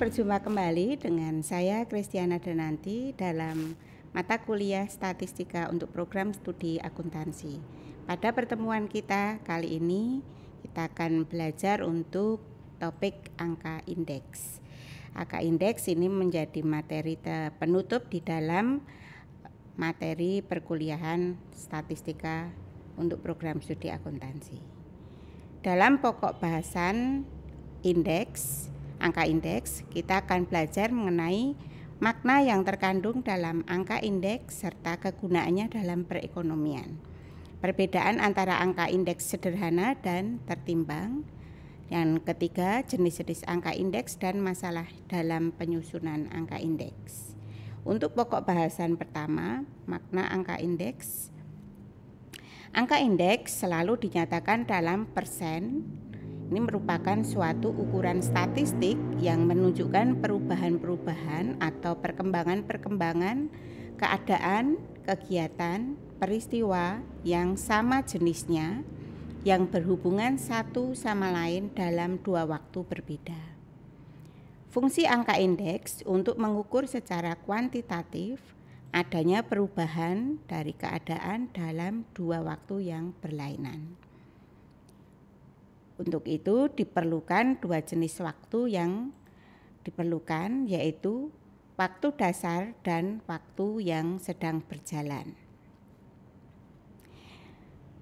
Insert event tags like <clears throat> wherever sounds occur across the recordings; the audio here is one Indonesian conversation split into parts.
berjumpa kembali dengan saya Kristiana Denanti dalam mata kuliah Statistika untuk program studi akuntansi. Pada pertemuan kita kali ini kita akan belajar untuk topik angka indeks. Angka indeks ini menjadi materi penutup di dalam materi perkuliahan statistika untuk program studi akuntansi. Dalam pokok bahasan indeks angka indeks, kita akan belajar mengenai makna yang terkandung dalam angka indeks serta kegunaannya dalam perekonomian. Perbedaan antara angka indeks sederhana dan tertimbang. Yang ketiga, jenis-jenis angka indeks dan masalah dalam penyusunan angka indeks. Untuk pokok bahasan pertama, makna angka indeks. Angka indeks selalu dinyatakan dalam persen, ini merupakan suatu ukuran statistik yang menunjukkan perubahan-perubahan atau perkembangan-perkembangan keadaan, kegiatan, peristiwa yang sama jenisnya yang berhubungan satu sama lain dalam dua waktu berbeda. Fungsi angka indeks untuk mengukur secara kuantitatif adanya perubahan dari keadaan dalam dua waktu yang berlainan. Untuk itu diperlukan dua jenis waktu yang diperlukan yaitu waktu dasar dan waktu yang sedang berjalan.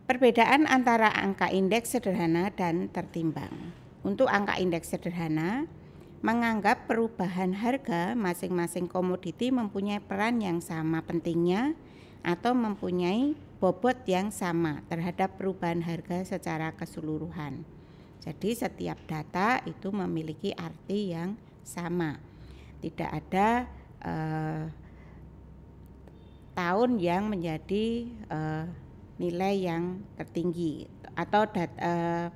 Perbedaan antara angka indeks sederhana dan tertimbang. Untuk angka indeks sederhana, menganggap perubahan harga masing-masing komoditi mempunyai peran yang sama pentingnya atau mempunyai bobot yang sama terhadap perubahan harga secara keseluruhan. Jadi setiap data itu memiliki arti yang sama. Tidak ada eh, tahun yang menjadi eh, nilai yang tertinggi atau data, eh,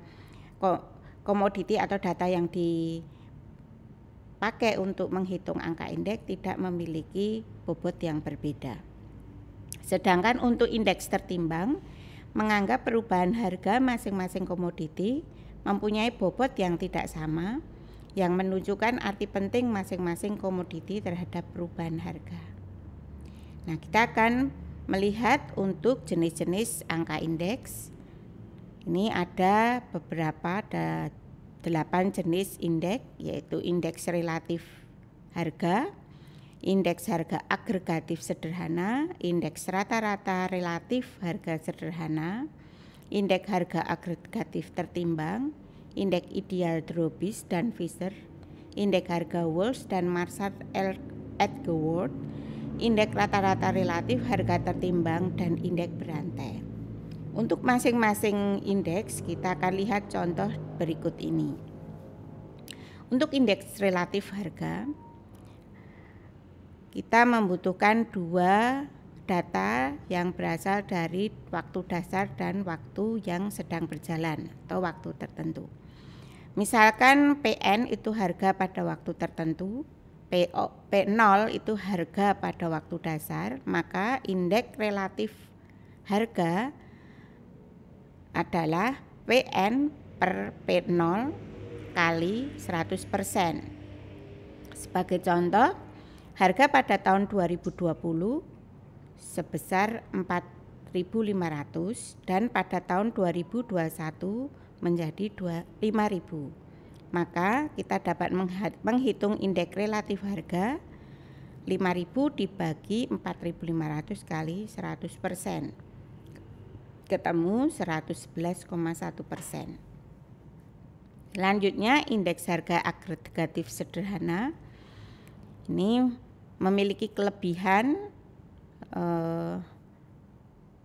komoditi atau data yang dipakai untuk menghitung angka indeks tidak memiliki bobot yang berbeda. Sedangkan untuk indeks tertimbang menganggap perubahan harga masing-masing komoditi mempunyai bobot yang tidak sama yang menunjukkan arti penting masing-masing komoditi terhadap perubahan harga. Nah, kita akan melihat untuk jenis-jenis angka indeks. Ini ada beberapa ada 8 jenis indeks yaitu indeks relatif harga, indeks harga agregatif sederhana, indeks rata-rata relatif harga sederhana, indeks harga agregatif tertimbang, indeks ideal Drobis dan Fisher, indeks harga Wolves dan Marsat Edgeworth, indeks rata-rata relatif harga tertimbang dan indeks berantai. Untuk masing-masing indeks kita akan lihat contoh berikut ini. Untuk indeks relatif harga kita membutuhkan dua data yang berasal dari waktu dasar dan waktu yang sedang berjalan atau waktu tertentu. Misalkan PN itu harga pada waktu tertentu, PO, P0 itu harga pada waktu dasar, maka indeks relatif harga adalah PN per P0 kali 100%. Sebagai contoh, harga pada tahun 2020 sebesar 4.500 dan pada tahun 2021 menjadi 5.000. Maka kita dapat menghitung indeks relatif harga 5.000 dibagi 4.500 kali 100 persen ketemu 111,1 persen. Selanjutnya indeks harga agregatif sederhana ini memiliki kelebihan Eh,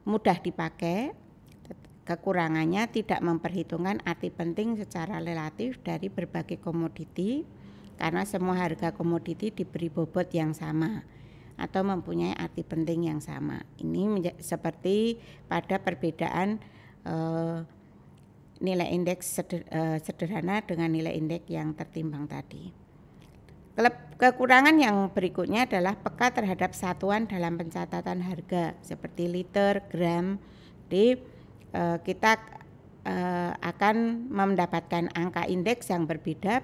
mudah dipakai, kekurangannya tidak memperhitungkan arti penting secara relatif dari berbagai komoditi karena semua harga komoditi diberi bobot yang sama atau mempunyai arti penting yang sama. Ini seperti pada perbedaan eh, nilai indeks seder, eh, sederhana dengan nilai indeks yang tertimbang tadi. Kekurangan yang berikutnya adalah peka terhadap satuan dalam pencatatan harga seperti liter, gram. Jadi eh, kita eh, akan mendapatkan angka indeks yang berbeda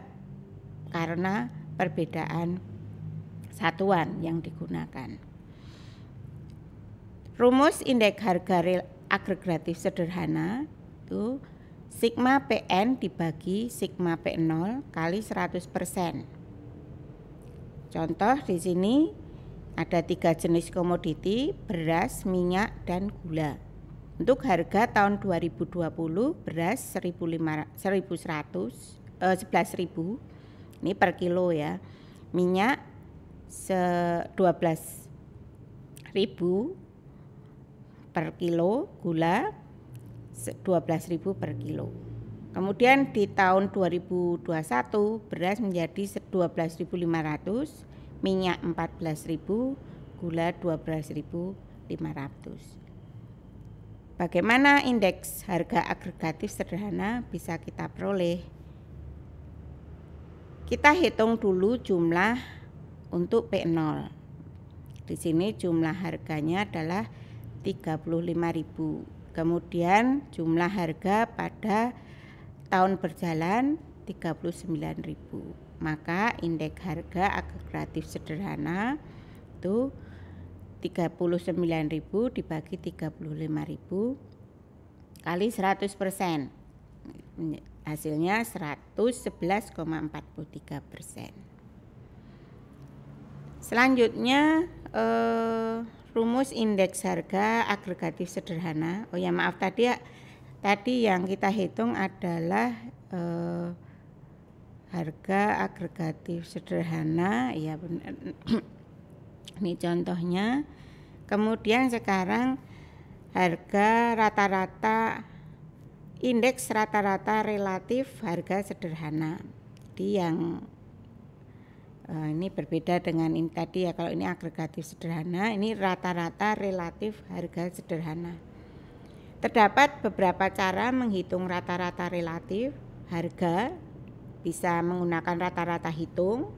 karena perbedaan satuan yang digunakan. Rumus indeks harga real agregatif sederhana itu sigma PN dibagi sigma P0 kali 100 persen Contoh di sini ada tiga jenis komoditi, beras, minyak, dan gula. Untuk harga tahun 2020 beras 1100 eh, 11.000 ini per kilo ya. Minyak 12.000 per kilo, gula 12.000 per kilo. Kemudian di tahun 2021 beras menjadi 12.500, minyak 14.000, gula 12.500. Bagaimana indeks harga agregatif sederhana bisa kita peroleh? Kita hitung dulu jumlah untuk P0. Di sini jumlah harganya adalah 35.000. Kemudian jumlah harga pada tahun berjalan 39.000 maka indeks harga agregatif sederhana itu 39.000 dibagi 35.000 kali 100 hasilnya 111,43 persen selanjutnya eh, rumus indeks harga agregatif sederhana oh ya maaf tadi ya tadi yang kita hitung adalah eh, harga agregatif sederhana ya benar <clears throat> ini contohnya kemudian sekarang harga rata-rata indeks rata-rata relatif harga sederhana di yang e, ini berbeda dengan ini tadi ya kalau ini agregatif sederhana ini rata-rata relatif harga sederhana terdapat beberapa cara menghitung rata-rata relatif harga bisa menggunakan rata-rata hitung,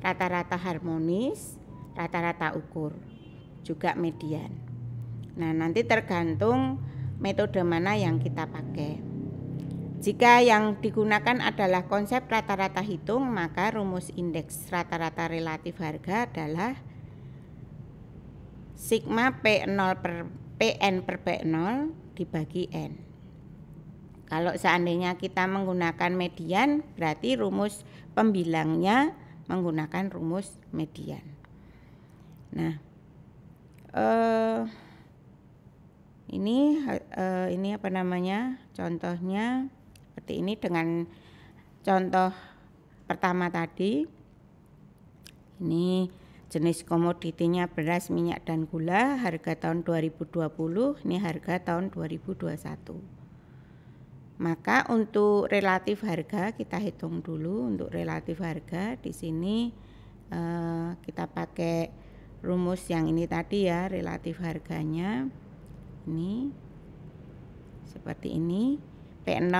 rata-rata harmonis, rata-rata ukur, juga median. Nah, nanti tergantung metode mana yang kita pakai. Jika yang digunakan adalah konsep rata-rata hitung, maka rumus indeks rata-rata relatif harga adalah sigma P0 per Pn per P0 dibagi N. Kalau seandainya kita menggunakan median, berarti rumus pembilangnya menggunakan rumus median. Nah, eh, ini eh, ini apa namanya? Contohnya seperti ini dengan contoh pertama tadi. Ini jenis komoditinya beras, minyak dan gula, harga tahun 2020, ini harga tahun 2021. Maka untuk relatif harga kita hitung dulu untuk relatif harga di sini eh, kita pakai rumus yang ini tadi ya relatif harganya ini seperti ini P0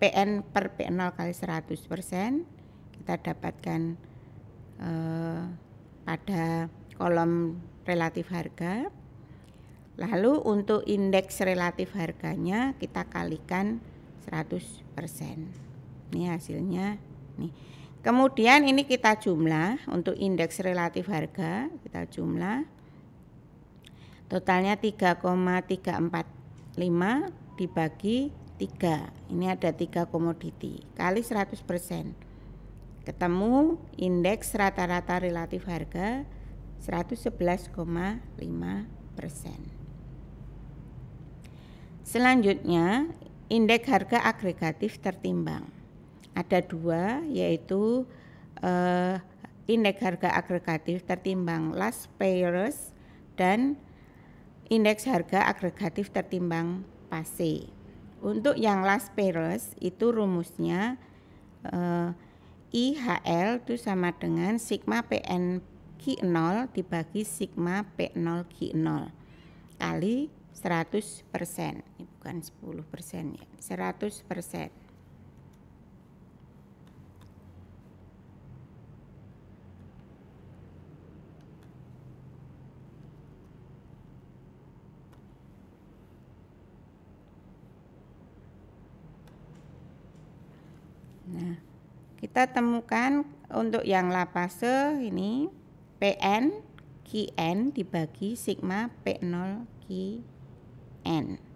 PN per P0 kali 100% kita dapatkan eh, pada kolom relatif harga lalu untuk indeks relatif harganya kita kalikan 100%. Ini hasilnya nih. Kemudian ini kita jumlah untuk indeks relatif harga, kita jumlah totalnya 3,345 dibagi 3. Ini ada 3 komoditi kali 100%. Ketemu indeks rata-rata relatif harga 111,5 persen. Selanjutnya indeks harga agregatif tertimbang. Ada dua, yaitu uh, indeks harga agregatif tertimbang Las Payers dan indeks harga agregatif tertimbang PASE. Untuk yang Las Payers itu rumusnya uh, eh, IHL itu sama dengan sigma PN Q0 dibagi sigma P0 Q0 kali 100%. persen bukan 10 persen ya 100 persen Nah, kita temukan untuk yang lapase ini PN QN dibagi sigma P0 QN.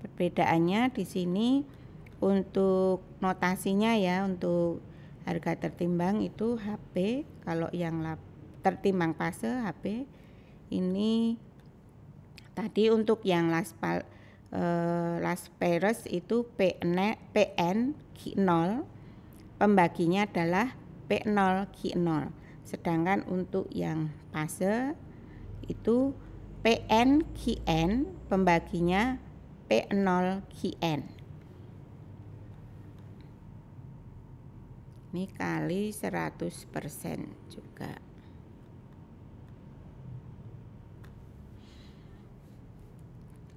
Perbedaannya di sini untuk notasinya ya untuk harga tertimbang itu HP kalau yang lap, tertimbang fase HP ini tadi untuk yang laspal eh, lasperes itu PN PN 0 pembaginya adalah P0 Q0 sedangkan untuk yang fase itu PN n pembaginya P0QN. Ini kali 100% juga.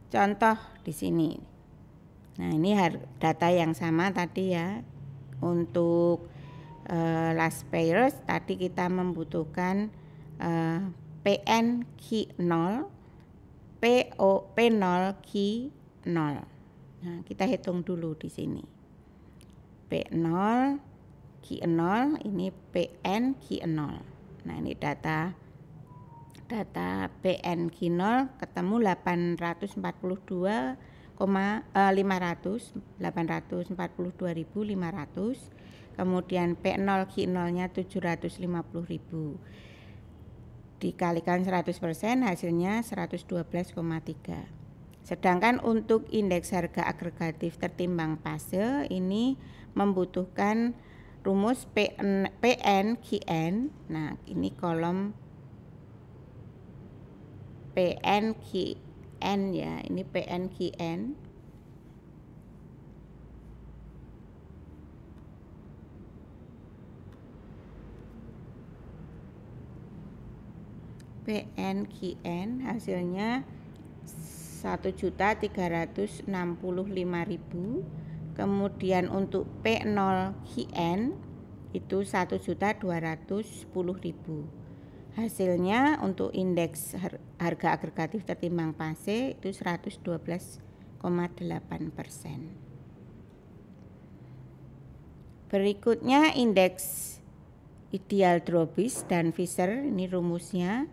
Contoh di sini. Nah, ini data yang sama tadi ya. Untuk uh, last payers tadi kita membutuhkan uh, eh, PN key 0 PO P0 key 0. Nah, kita hitung dulu di sini. P0, Q0, ini PN, Q0. Nah, ini data data PN Q0 ketemu 842 500 842.500 kemudian P0 Q0 nya 750.000 dikalikan 100% hasilnya 112,3 Sedangkan untuk indeks harga agregatif tertimbang fase ini membutuhkan rumus PN, PN QN. Nah, ini kolom PN QN ya. Ini PN QN. PN QN hasilnya 1.365.000 kemudian untuk P0QN itu 1.210.000 hasilnya untuk indeks harga agregatif tertimbang PASE itu 112,8 persen berikutnya indeks ideal Drobis dan Fisher ini rumusnya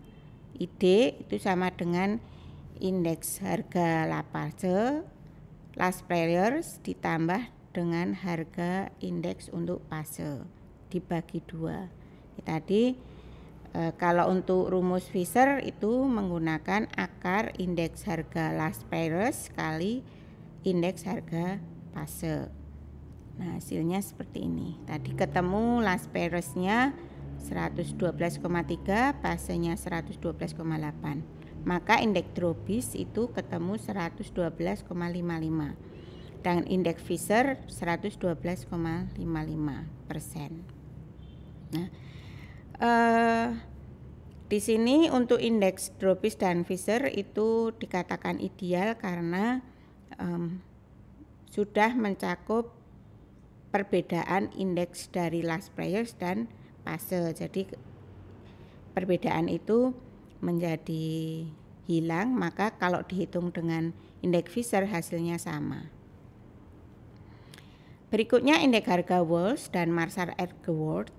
ID itu sama dengan indeks harga lapase last players ditambah dengan harga indeks untuk fase dibagi dua. Ya, tadi e, kalau untuk rumus Fisher itu menggunakan akar indeks harga last players kali indeks harga fase. Nah, hasilnya seperti ini. Tadi ketemu last players nya 112,3, pasenya 112,8 maka indeks Drobis itu ketemu 112,55 dan indeks Fisher 112,55 persen. Nah, eh, di sini untuk indeks Drobis dan Fisher itu dikatakan ideal karena eh, sudah mencakup perbedaan indeks dari last players dan fase. Jadi perbedaan itu menjadi hilang, maka kalau dihitung dengan indeks Fisher hasilnya sama. Berikutnya indeks harga Walsh dan Marsar Edgeworth.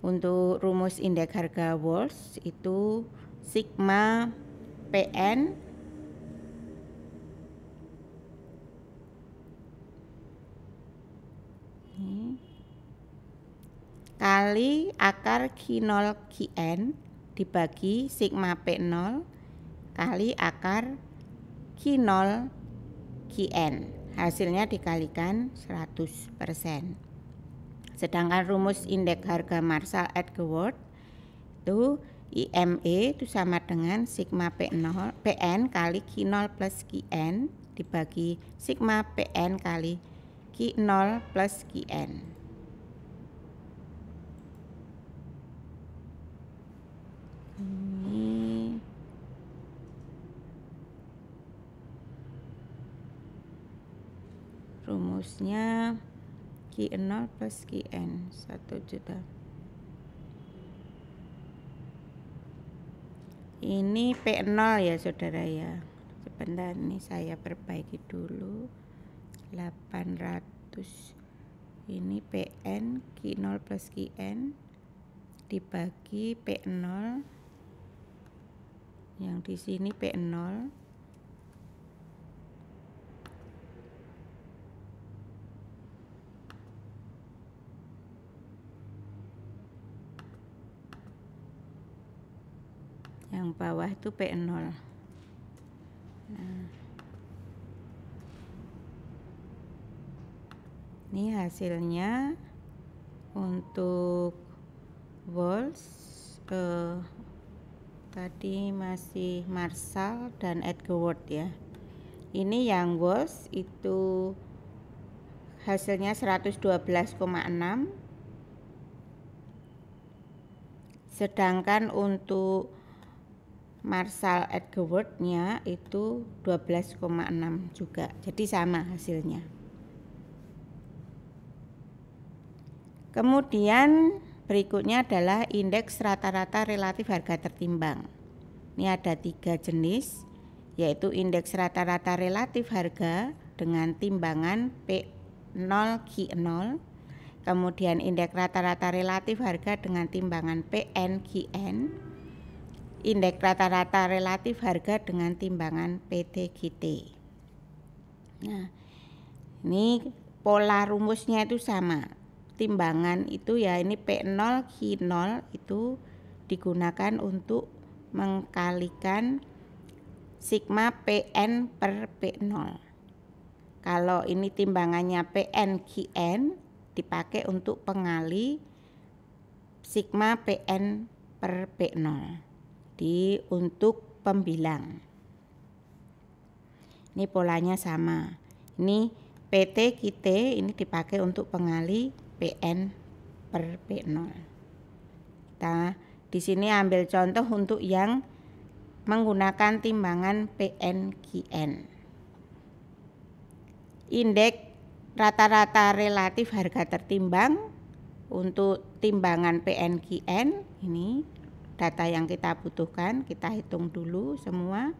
Untuk rumus indeks harga Walsh itu sigma PN kali akar Q0 QN dibagi sigma P0 kali akar Q0 Qn. Hasilnya dikalikan 100%. Sedangkan rumus indeks harga Marshall Edgeworth itu IME itu sama dengan sigma P0 PN kali Q0 plus Qn dibagi sigma PN kali Q0 plus Qn. rumusnya Q0 plus Qn 1 juta ini P0 ya saudara ya sebentar ini saya perbaiki dulu 800 ini PN Q0 plus Qn dibagi P0 yang di sini P0 ujung bawah itu P0 nah, ini hasilnya untuk Walls eh, tadi masih Marshall dan Edgeworth ya ini yang Walls itu hasilnya 112,6 sedangkan untuk Marshall Edgeworth-nya itu 12,6 juga. Jadi sama hasilnya. Kemudian berikutnya adalah indeks rata-rata relatif harga tertimbang. Ini ada tiga jenis, yaitu indeks rata-rata relatif harga dengan timbangan P0Q0, kemudian indeks rata-rata relatif harga dengan timbangan QN, indeks rata-rata relatif harga dengan timbangan PT PTGT. Nah, ini pola rumusnya itu sama. Timbangan itu ya ini P0 Q0 itu digunakan untuk mengkalikan sigma PN per P0. Kalau ini timbangannya PN QN dipakai untuk pengali sigma PN per P0 tadi untuk pembilang. Ini polanya sama. Ini PT kite ini dipakai untuk pengali PN per P0. Kita di sini ambil contoh untuk yang menggunakan timbangan PN PNQN. Indeks rata-rata relatif harga tertimbang untuk timbangan PNQN ini data yang kita butuhkan kita hitung dulu semua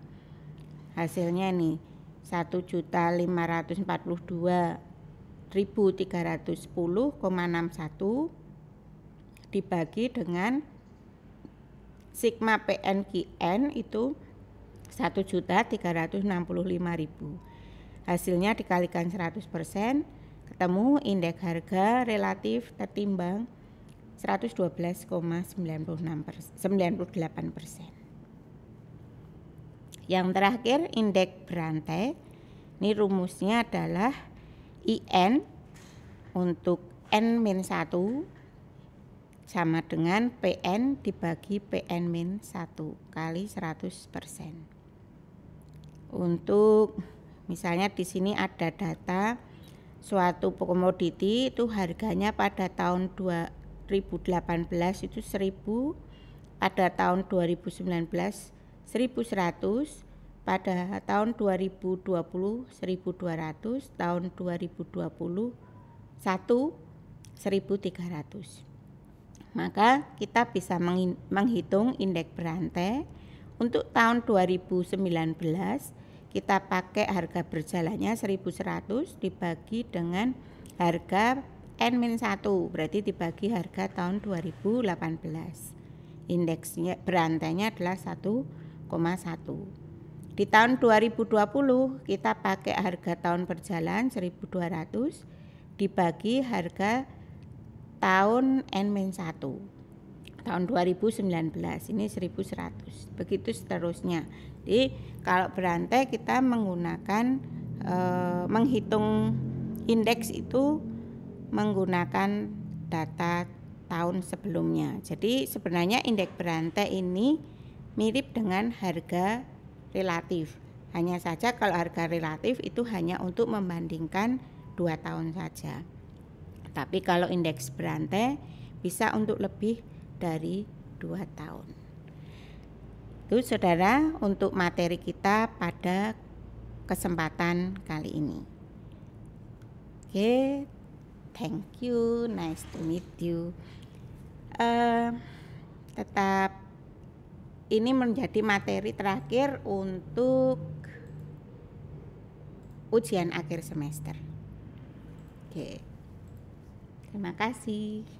hasilnya ini 1.542.310,61 dibagi dengan sigma PNQN itu 1.365.000 hasilnya dikalikan 100% ketemu indeks harga relatif tertimbang 112,98 persen. Yang terakhir indeks berantai, ini rumusnya adalah IN untuk N-1 sama dengan PN dibagi PN-1 kali 100 persen. Untuk misalnya di sini ada data suatu komoditi itu harganya pada tahun 2 2018 itu 1000 pada tahun 2019 1100 pada tahun 2020 1200 tahun 2020 2021 1300 maka kita bisa menghitung indeks berantai untuk tahun 2019 kita pakai harga berjalannya 1100 dibagi dengan harga N-1 berarti dibagi harga tahun 2018 indeksnya berantainya adalah 1,1 di tahun 2020 kita pakai harga tahun berjalan 1200 dibagi harga tahun N-1 tahun 2019 ini 1100 begitu seterusnya jadi kalau berantai kita menggunakan e, menghitung indeks itu menggunakan data tahun sebelumnya. Jadi sebenarnya indeks berantai ini mirip dengan harga relatif. Hanya saja kalau harga relatif itu hanya untuk membandingkan dua tahun saja. Tapi kalau indeks berantai bisa untuk lebih dari dua tahun. Itu saudara untuk materi kita pada kesempatan kali ini. Oke, thank you nice to meet you uh, tetap ini menjadi materi terakhir untuk ujian akhir semester oke okay. terima kasih